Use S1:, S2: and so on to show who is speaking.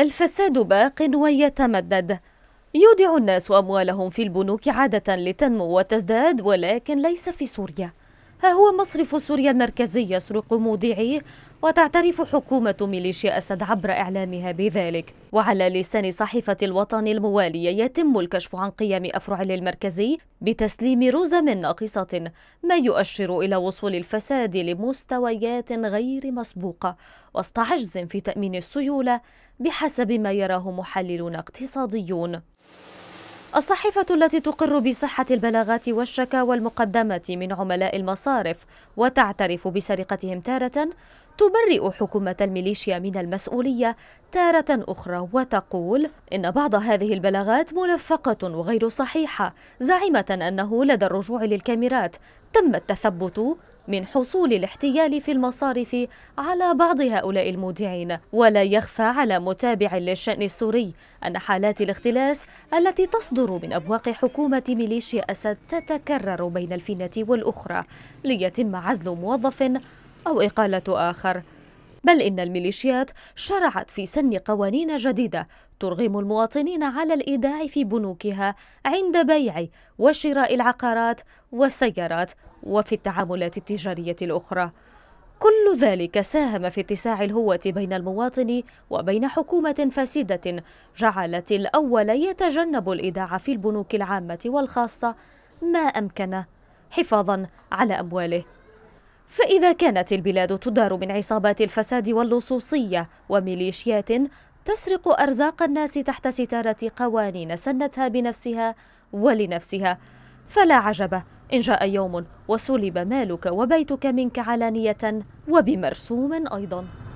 S1: الفساد باق ويتمدد يودع الناس أموالهم في البنوك عادة لتنمو وتزداد ولكن ليس في سوريا ها هو مصرف سوريا المركزي يسرق مودعيه وتعترف حكومة ميليشيا أسد عبر إعلامها بذلك وعلى لسان صحيفة الوطن الموالية يتم الكشف عن قيام أفرع للمركزي بتسليم رزم ناقصة ما يؤشر إلى وصول الفساد لمستويات غير مسبوقة وسط عجز في تأمين السيولة بحسب ما يراه محللون اقتصاديون الصحيفة التي تقر بصحة البلاغات والشكاوى المقدمة من عملاء المصارف وتعترف بسرقتهم تارة تبرئ حكومة الميليشيا من المسؤولية تارة أخرى وتقول إن بعض هذه البلاغات ملفقة وغير صحيحة زاعمة أنه لدى الرجوع للكاميرات تم التثبت من حصول الاحتيال في المصارف على بعض هؤلاء المودعين ولا يخفى على متابع للشأن السوري أن حالات الاختلاس التي تصدر من أبواق حكومة ميليشيا أسد تتكرر بين الفينة والأخرى ليتم عزل موظف أو إقالة آخر بل إن الميليشيات شرعت في سن قوانين جديدة ترغم المواطنين على الإيداع في بنوكها عند بيع وشراء العقارات والسيارات وفي التعاملات التجارية الأخرى كل ذلك ساهم في اتساع الهوة بين المواطن وبين حكومة فاسدة جعلت الأول يتجنب الإيداع في البنوك العامة والخاصة ما أمكن حفاظا على أمواله فإذا كانت البلاد تدار من عصابات الفساد واللصوصية وميليشيات تسرق أرزاق الناس تحت ستارة قوانين سنتها بنفسها ولنفسها فلا عجب إن جاء يوم وسلب مالك وبيتك منك علانية وبمرسوم أيضاً